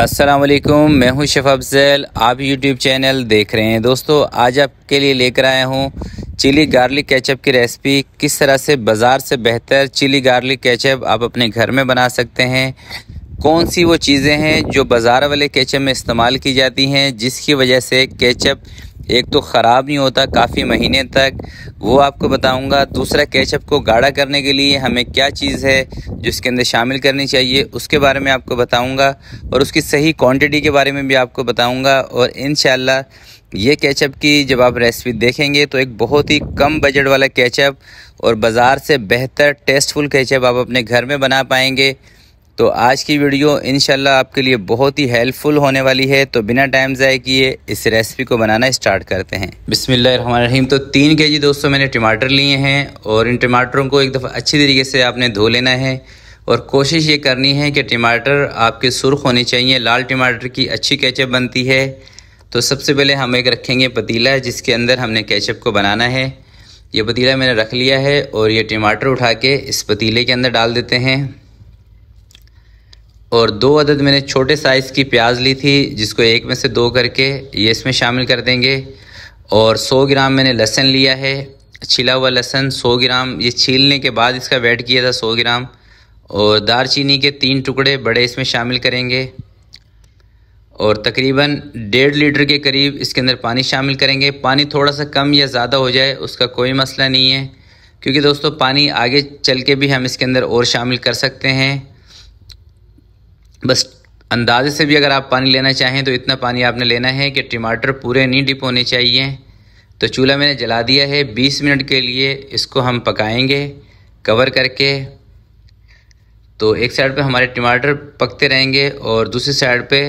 असलकुम मैं हूं शेफ अफजल आप यूट्यूब चैनल देख रहे हैं दोस्तों आज आपके लिए लेकर आया हूं चिली गार्लिक केचप की रेसिपी किस तरह से बाज़ार से बेहतर चिली गार्लिक केचप आप अपने घर में बना सकते हैं कौन सी वो चीज़ें हैं जो बाज़ार वाले केचप में इस्तेमाल की जाती हैं जिसकी वजह से केचप एक तो ख़राब नहीं होता काफ़ी महीने तक वो आपको बताऊंगा दूसरा कैचअप को गाढ़ा करने के लिए हमें क्या चीज़ है जिसके अंदर शामिल करनी चाहिए उसके बारे में आपको बताऊंगा और उसकी सही क्वांटिटी के बारे में भी आपको बताऊंगा और इन ये कैचअप की जब आप रेसिपी देखेंगे तो एक बहुत ही कम बजट वाला कैचअप और बाज़ार से बेहतर टेस्टफुल कैचअप आप अपने घर में बना पाएंगे तो आज की वीडियो इन आपके लिए बहुत ही हेल्पफुल होने वाली है तो बिना टाइम ज़ाय किए इस रेसिपी को बनाना स्टार्ट करते हैं बिसमीम तो तीन के जी दोस्तों मैंने टमाटर लिए हैं और इन टमाटरों को एक दफ़ा अच्छी तरीके से आपने धो लेना है और कोशिश ये करनी है कि टमाटर आपके सुरख होने चाहिए लाल टमाटर की अच्छी कैचअप बनती है तो सबसे पहले हम एक रखेंगे पतीला जिसके अंदर हमने कैचअप को बनाना है ये पतीला मैंने रख लिया है और ये टमाटर उठा के इस पतीले के अंदर डाल देते हैं और दो अदद मैंने छोटे साइज़ की प्याज ली थी जिसको एक में से दो करके ये इसमें शामिल कर देंगे और 100 ग्राम मैंने लहसन लिया है छिला हुआ लहसन 100 ग्राम ये छीलने के बाद इसका वेट किया था 100 ग्राम और दारचीनी के तीन टुकड़े बड़े इसमें शामिल करेंगे और तकरीबन डेढ़ लीटर के करीब इसके अंदर पानी शामिल करेंगे पानी थोड़ा सा कम या ज़्यादा हो जाए उसका कोई मसला नहीं है क्योंकि दोस्तों पानी आगे चल के भी हम इसके अंदर और शामिल कर सकते हैं बस अंदाजे से भी अगर आप पानी लेना चाहें तो इतना पानी आपने लेना है कि टमाटर पूरे नहीं डिप होने चाहिए तो चूल्हा मैंने जला दिया है 20 मिनट के लिए इसको हम पकाएंगे कवर करके तो एक साइड पे हमारे टमाटर पकते रहेंगे और दूसरी साइड पे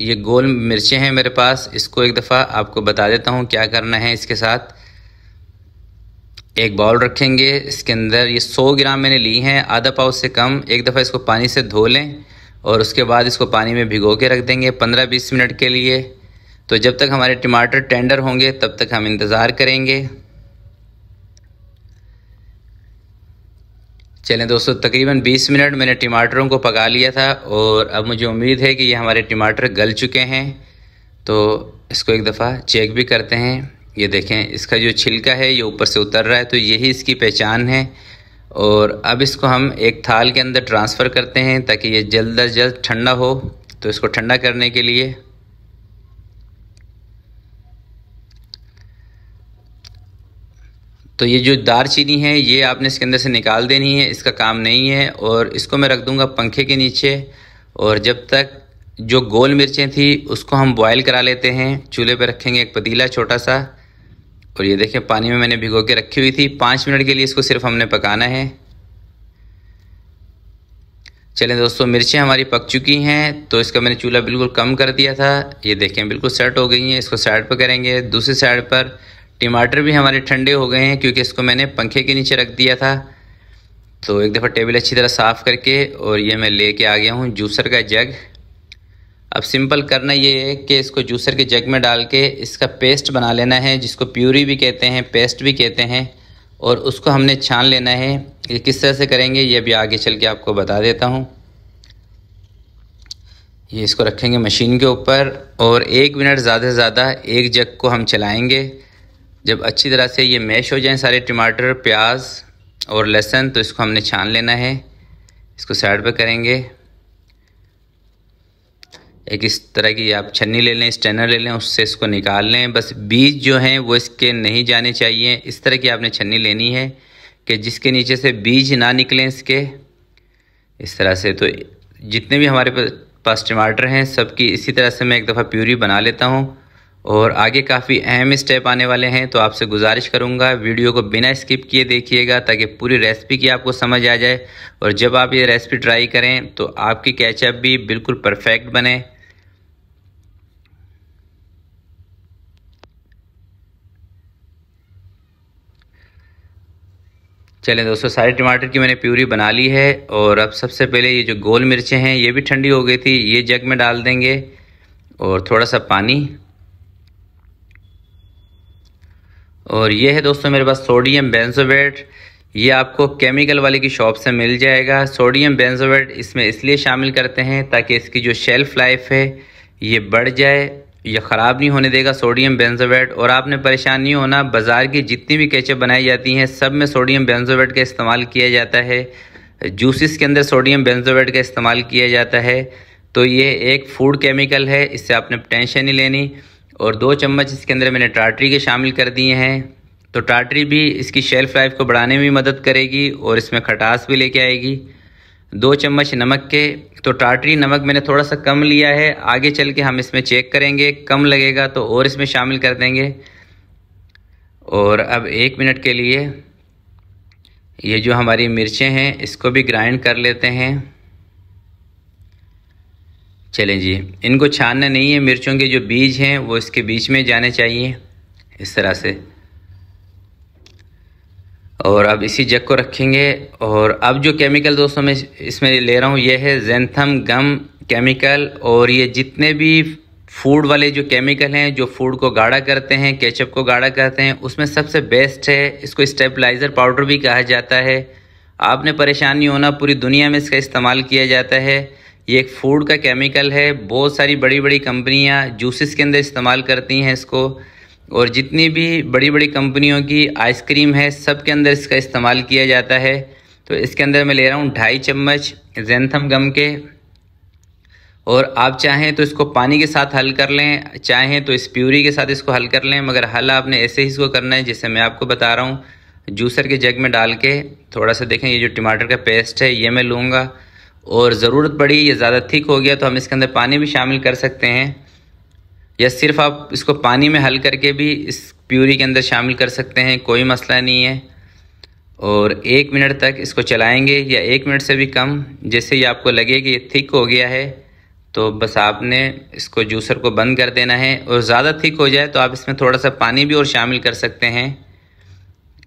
ये गोल मिर्चें हैं मेरे पास इसको एक दफ़ा आपको बता देता हूँ क्या करना है इसके साथ एक बाउल रखेंगे इसके अंदर ये 100 ग्राम मैंने ली हैं आधा पाव से कम एक दफ़ा इसको पानी से धो लें और उसके बाद इसको पानी में भिगो के रख देंगे पंद्रह बीस मिनट के लिए तो जब तक हमारे टमाटर टेंडर होंगे तब तक हम इंतज़ार करेंगे चलें दोस्तों तकरीबन 20 मिनट मैंने टमाटरों को पका लिया था और अब मुझे उम्मीद है कि ये हमारे टमाटर गल चुके हैं तो इसको एक दफ़ा चेक भी करते हैं ये देखें इसका जो छिलका है ये ऊपर से उतर रहा है तो यही इसकी पहचान है और अब इसको हम एक थाल के अंदर ट्रांसफ़र करते हैं ताकि ये जल्द अज जल्द ठंडा हो तो इसको ठंडा करने के लिए तो ये जो दार चीनी है ये आपने इसके अंदर से निकाल देनी है इसका काम नहीं है और इसको मैं रख दूंगा पंखे के नीचे और जब तक जो गोल मिर्चें थी उसको हम बॉयल करा लेते हैं चूल्हे पर रखेंगे एक पतीला छोटा सा और ये देखिए पानी में मैंने भिगो के रखी हुई थी पाँच मिनट के लिए इसको सिर्फ हमने पकाना है चलें दोस्तों मिर्चें हमारी पक चुकी हैं तो इसका मैंने चूल्हा बिल्कुल कम कर दिया था ये देखें बिल्कुल सेट हो गई हैं इसको साइड पर करेंगे दूसरी साइड पर टमाटर भी हमारे ठंडे हो गए हैं क्योंकि इसको मैंने पंखे के नीचे रख दिया था तो एक दफ़ा टेबल अच्छी तरह साफ़ करके और ये मैं ले आ गया हूँ जूसर का जग अब सिंपल करना ये है कि इसको जूसर के जग में डाल के इसका पेस्ट बना लेना है जिसको प्यूरी भी कहते हैं पेस्ट भी कहते हैं और उसको हमने छान लेना है ये किस तरह से करेंगे ये भी आगे चल के आपको बता देता हूँ ये इसको रखेंगे मशीन के ऊपर और एक मिनट ज़्यादा से ज़्यादा एक जग को हम चलाएँगे जब अच्छी तरह से ये मैश हो जाएँ सारे टमाटर प्याज और लहसुन तो इसको हमने छान लेना है इसको साइड पर करेंगे एक इस तरह की आप छन्नी ले लें स्टेनर ले लें उससे इसको निकाल लें बस बीज जो हैं वो इसके नहीं जाने चाहिए इस तरह की आपने छन्नी लेनी है कि जिसके नीचे से बीज ना निकलें इसके इस तरह से तो जितने भी हमारे पास टमाटर हैं सबकी इसी तरह से मैं एक दफ़ा प्यूरी बना लेता हूँ और आगे काफ़ी अहम स्टेप आने वाले हैं तो आपसे गुजारिश करूँगा वीडियो को बिना स्किप किए देखिएगा ताकि पूरी रेसिपी की आपको समझ आ जाए और जब आप ये रेसिपी ट्राई करें तो आपकी कैचअप भी बिल्कुल परफेक्ट बने चलें दोस्तों सारे टमाटर की मैंने प्यूरी बना ली है और अब सबसे पहले ये जो गोल मिर्चें हैं ये भी ठंडी हो गई थी ये जग में डाल देंगे और थोड़ा सा पानी और ये है दोस्तों मेरे पास सोडियम बेंजोवेट ये आपको केमिकल वाले की शॉप से मिल जाएगा सोडियम बेंजोवेट इसमें इसलिए शामिल करते हैं ताकि इसकी जो शेल्फ़ लाइफ है ये बढ़ जाए ये ख़राब नहीं होने देगा सोडियम बेंजोवेट और आपने परेशान नहीं होना बाज़ार की जितनी भी केचप बनाई जाती हैं सब में सोडियम बेंजोवेट का इस्तेमाल किया जाता है जूसेस के अंदर सोडियम बेंजोवेट का इस्तेमाल किया जाता है तो ये एक फूड केमिकल है इससे आपने टेंशन नहीं लेनी और दो चम्मच इसके अंदर मैंने टाटरी के शामिल कर दिए हैं तो टाटरी भी इसकी शेल्फ़ लाइफ को बढ़ाने में मदद करेगी और इसमें खटास भी लेके आएगी दो चम्मच नमक के तो टाटरी नमक मैंने थोड़ा सा कम लिया है आगे चल के हम इसमें चेक करेंगे कम लगेगा तो और इसमें शामिल कर देंगे और अब एक मिनट के लिए ये जो हमारी मिर्चें हैं इसको भी ग्राइंड कर लेते हैं चलें जी इनको छानना नहीं है मिर्चों के जो बीज हैं वो इसके बीच में जाने चाहिए इस तरह से और अब इसी जग को रखेंगे और अब जो केमिकल दोस्तों मैं इसमें ले रहा हूँ ये है जेंथम गम केमिकल और ये जितने भी फूड वाले जो केमिकल हैं जो फूड को गाढ़ा करते हैं केचप को गाढ़ा करते हैं उसमें सबसे बेस्ट है इसको स्टेबलाइज़र पाउडर भी कहा जाता है आपने परेशान नहीं होना पूरी दुनिया में इसका इस्तेमाल किया जाता है ये एक फूड का केमिकल है बहुत सारी बड़ी बड़ी कंपनियां जूसेस के अंदर इस्तेमाल करती हैं इसको और जितनी भी बड़ी बड़ी कंपनियों की आइसक्रीम है सब के अंदर इसका इस्तेमाल किया जाता है तो इसके अंदर मैं ले रहा हूँ ढाई चम्मच जैंथम गम के और आप चाहें तो इसको पानी के साथ हल कर लें चाहें तो इस प्यूरी के साथ इसको हल कर लें मगर हल आपने ऐसे ही इसको करना है जैसे मैं आपको बता रहा हूँ जूसर के जग में डाल के थोड़ा सा देखें ये जो टमाटर का पेस्ट है ये मैं लूँगा और ज़रूरत पड़ी ये ज़्यादा थिक हो गया तो हम इसके अंदर पानी भी शामिल कर सकते हैं या सिर्फ आप इसको पानी में हल करके भी इस प्यूरी के अंदर शामिल कर सकते हैं कोई मसला नहीं है और एक मिनट तक इसको चलाएंगे या एक मिनट से भी कम जैसे ही आपको लगे कि ये थिक हो गया है तो बस आपने इसको जूसर को बंद कर देना है और ज़्यादा थिक हो जाए तो आप इसमें थोड़ा सा पानी भी और शामिल कर सकते हैं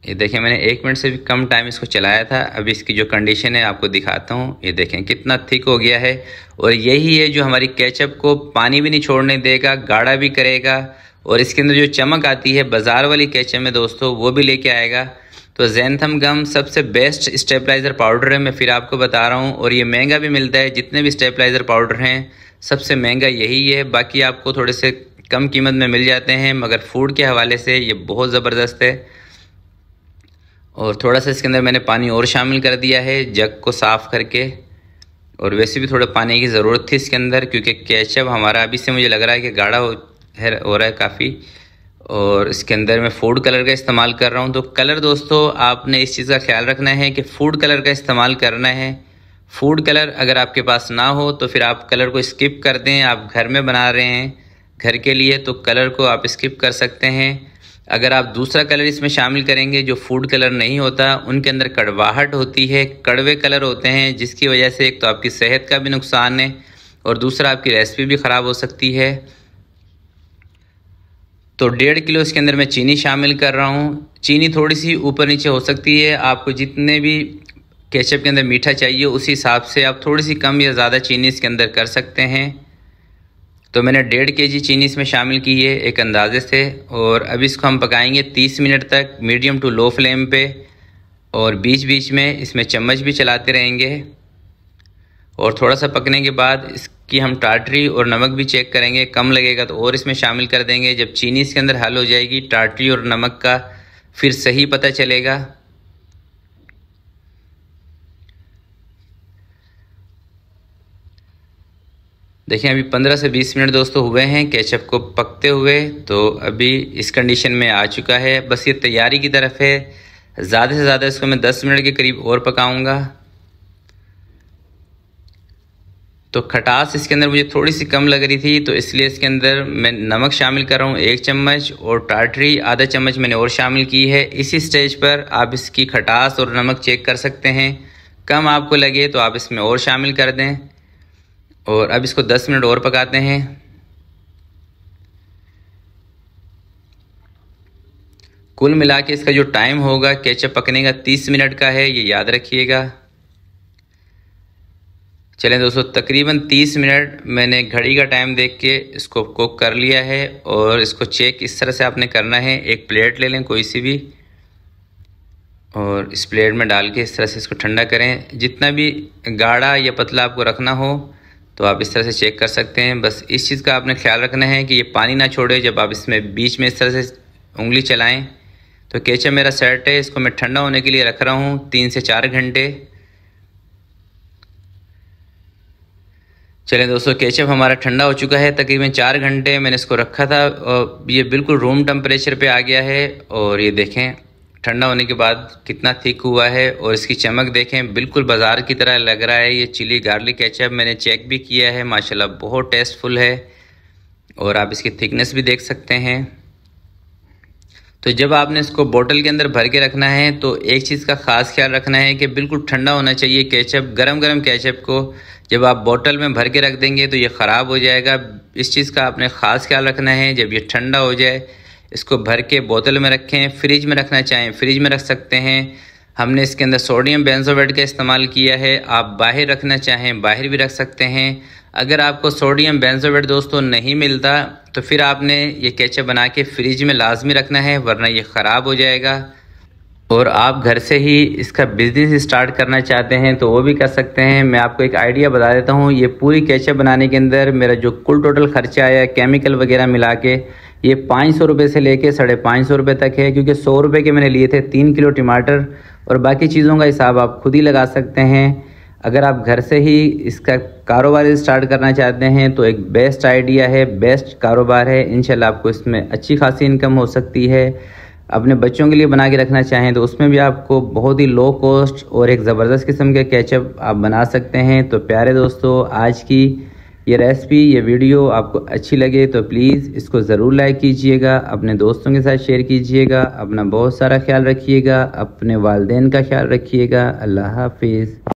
ये देखें मैंने एक मिनट से भी कम टाइम इसको चलाया था अब इसकी जो कंडीशन है आपको दिखाता हूँ ये देखें कितना थिक हो गया है और यही है जो हमारी कैचअप को पानी भी नहीं छोड़ने देगा गाढ़ा भी करेगा और इसके अंदर जो चमक आती है बाज़ार वाली कैचअप में दोस्तों वो भी लेके आएगा तो जैनथम गम सबसे बेस्ट स्टेबलाइज़र पाउडर है मैं फिर आपको बता रहा हूँ और ये महंगा भी मिलता है जितने भी स्टेबलाइज़र पाउडर हैं सबसे महंगा यही है बाकी आपको थोड़े से कम कीमत में मिल जाते हैं मगर फूड के हवाले से ये बहुत ज़बरदस्त है और थोड़ा सा इसके अंदर मैंने पानी और शामिल कर दिया है जग को साफ़ करके और वैसे भी थोड़ा पानी की ज़रूरत थी इसके अंदर क्योंकि कैचअप हमारा अभी से मुझे लग रहा है कि गाढ़ा हो है हो रहा है काफ़ी और इसके अंदर मैं फूड कलर का इस्तेमाल कर रहा हूँ तो कलर दोस्तों आपने इस चीज़ का ख्याल रखना है कि फूड कलर का इस्तेमाल करना है फूड कलर अगर आपके पास ना हो तो फिर आप कलर को स्किप कर दें आप घर में बना रहे हैं घर के लिए तो कलर को आप स्किप कर सकते हैं अगर आप दूसरा कलर इसमें शामिल करेंगे जो फूड कलर नहीं होता उनके अंदर कड़वाहट होती है कड़वे कलर होते हैं जिसकी वजह से एक तो आपकी सेहत का भी नुकसान है और दूसरा आपकी रेसिपी भी ख़राब हो सकती है तो डेढ़ किलो इसके अंदर मैं चीनी शामिल कर रहा हूँ चीनी थोड़ी सी ऊपर नीचे हो सकती है आपको जितने भी केचप के अंदर मीठा चाहिए उसी हिसाब से आप थोड़ी सी कम या ज़्यादा चीनी इसके अंदर कर सकते हैं तो मैंने डेढ़ के जी चीनी इसमें शामिल की है एक अंदाजे से और अब इसको हम पकाएंगे तीस मिनट तक मीडियम टू लो फ्लेम पे और बीच बीच में इसमें चम्मच भी चलाते रहेंगे और थोड़ा सा पकने के बाद इसकी हम टाटरी और नमक भी चेक करेंगे कम लगेगा तो और इसमें शामिल कर देंगे जब चीनी इसके अंदर हल हो जाएगी टाटरी और नमक का फिर सही पता चलेगा देखिए अभी 15 से 20 मिनट दोस्तों हुए हैं केचप को पकते हुए तो अभी इस कंडीशन में आ चुका है बस ये तैयारी की तरफ है ज़्यादा से ज़्यादा इसको मैं 10 मिनट के करीब और पकाऊंगा तो खटास इसके अंदर मुझे थोड़ी सी कम लग रही थी तो इसलिए इसके अंदर मैं नमक शामिल कर रहा हूँ एक चम्मच और टाटरी आधा चम्मच मैंने और शामिल की है इसी स्टेज पर आप इसकी खटास और नमक चेक कर सकते हैं कम आपको लगे तो आप इसमें और शामिल कर दें और अब इसको 10 मिनट और पकाते हैं कुल मिला के इसका जो टाइम होगा केचप पकने का 30 मिनट का है ये याद रखिएगा चलें दोस्तों तकरीबन 30 मिनट मैंने घड़ी का टाइम देख के इसको कुक कर लिया है और इसको चेक इस तरह से आपने करना है एक प्लेट ले लें कोई सी भी और इस प्लेट में डाल के इस तरह से इसको ठंडा करें जितना भी गाढ़ा या पतला आपको रखना हो तो आप इस तरह से चेक कर सकते हैं बस इस चीज़ का आपने ख्याल रखना है कि ये पानी ना छोड़े जब आप इसमें बीच में इस तरह से उंगली चलाएं तो केचप मेरा सेट है इसको मैं ठंडा होने के लिए रख रहा हूँ तीन से चार घंटे चलें दोस्तों केचप हमारा ठंडा हो चुका है तकरीबन चार घंटे मैंने इसको रखा था और ये बिल्कुल रूम टेम्परेचर पे आ गया है और ये देखें ठंडा होने के बाद कितना थिक हुआ है और इसकी चमक देखें बिल्कुल बाज़ार की तरह लग रहा है ये चिली गार्लिक केचप मैंने चेक भी किया है माशाल्लाह बहुत टेस्टफुल है और आप इसकी थिकनेस भी देख सकते हैं तो जब आपने इसको बोतल के अंदर भर के रखना है तो एक चीज़ का ख़ास ख्याल रखना है कि बिल्कुल ठंडा होना चाहिए कैचअप गर्म गर्म कैचअप को जब आप बोतल में भर के रख देंगे तो ये ख़राब हो जाएगा इस चीज़ का आपने ख़ास ख्याल रखना है जब ये ठंडा हो जाए इसको भर के बोतल में रखें फ्रिज में रखना चाहें फ्रिज में रख सकते हैं हमने इसके अंदर सोडियम बेंजोवेट का इस्तेमाल किया है आप बाहर रखना चाहें बाहर भी रख सकते हैं अगर आपको सोडियम बेंजोवेट दोस्तों नहीं मिलता तो फिर आपने ये कैचअ बना के फ्रिज में लाजमी रखना है वरना ये ख़राब हो जाएगा और आप घर से ही इसका बिज़नेस स्टार्ट करना चाहते हैं तो वो भी कर सकते हैं मैं आपको एक आइडिया बता देता हूँ ये पूरी कैचअ बनाने के अंदर मेरा जो कुल टोटल खर्चा आया केमिकल वगैरह मिला के ये पाँच सौ रुपये से लेके साढ़े पाँच सौ रुपये तक है क्योंकि सौ रुपये के मैंने लिए थे तीन किलो टमाटर और बाकी चीज़ों का हिसाब आप खुद ही लगा सकते हैं अगर आप घर से ही इसका कारोबार स्टार्ट करना चाहते हैं तो एक बेस्ट आइडिया है बेस्ट कारोबार है इनशाला आपको इसमें अच्छी खासी इनकम हो सकती है अपने बच्चों के लिए बना के रखना चाहें तो उसमें भी आपको बहुत ही लो कॉस्ट और एक ज़बरदस्त किस्म के कैचअप आप बना सकते हैं तो प्यारे दोस्तों आज की ये रेसिपी ये वीडियो आपको अच्छी लगे तो प्लीज़ इसको ज़रूर लाइक कीजिएगा अपने दोस्तों के साथ शेयर कीजिएगा अपना बहुत सारा ख्याल रखिएगा अपने वालदेन का ख्याल रखिएगा अल्लाह हाफिज़